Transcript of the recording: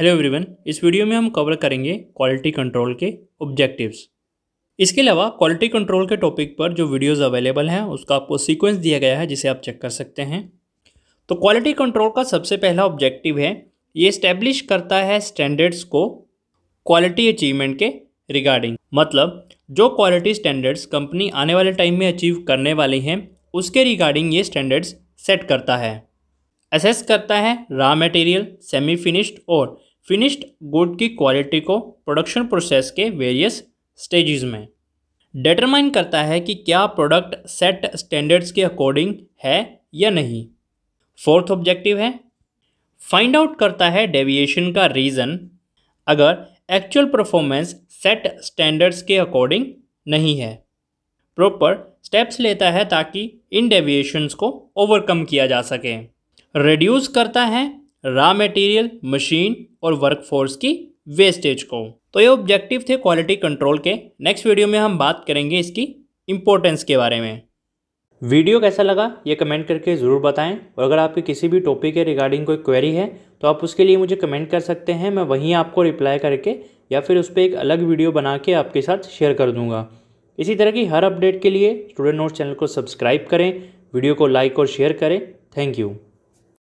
hello everyone इस video में हम कवर करेंगे क्वालिटी कंट्रोल के ऑब्जेक्टिव्स इसके अलावा क्वालिटी कंट्रोल के टॉपिक पर जो वीडियोस अवेलेबल हैं उसका आपको सीक्वेंस दिया गया है जिसे आप चेक कर सकते हैं तो क्वालिटी कंट्रोल का सबसे पहला ऑब्जेक्टिव है ये इस्टेब्लिश करता है स्टैंडर्ड्स को क्वालिटी अचीवमेंट के रिगार्डिंग मतलब जो क्वालिटी स्टैंडर्ड्स कंपनी आने वाले टाइम में अचीव करने वाली हैं उसके रिगार्डिंग ये स्टैंडर्ड्स सेट करता है असेस करता है रॉ मटेरियल सेमी फिनिश्ड और फिनिश्ड गुड की क्वालिटी को प्रोडक्शन प्रोसेस के वेरियस स्टेजेस में डिटरमाइन करता है कि क्या प्रोडक्ट सेट स्टैंडर्ड्स के अकॉर्डिंग है या नहीं फोर्थ ऑब्जेक्टिव है फाइंड आउट करता है डेविएशन का रीज़न अगर एक्चुअल परफॉर्मेंस सेट स्टैंडर्ड्स के अकॉर्डिंग नहीं है प्रॉपर स्टेप्स लेता है ताकि इन डेविएशंस को ओवरकम किया जा सके रिड्यूस करता है रॉ मटेरियल मशीन और वर्कफोर्स की वेस्टेज को तो ये ऑब्जेक्टिव थे क्वालिटी कंट्रोल के नेक्स्ट वीडियो में हम बात करेंगे इसकी इम्पोर्टेंस के बारे में वीडियो कैसा लगा ये कमेंट करके ज़रूर बताएं और अगर आपकी किसी भी टॉपिक के रिगार्डिंग कोई क्वेरी है तो आप उसके लिए मुझे कमेंट कर सकते हैं मैं वहीं आपको रिप्लाई करके या फिर उस पर एक अलग वीडियो बना के आपके साथ शेयर कर दूंगा इसी तरह की हर अपडेट के लिए स्टूडेंट नोट्स चैनल को सब्सक्राइब करें वीडियो को लाइक और शेयर करें थैंक यू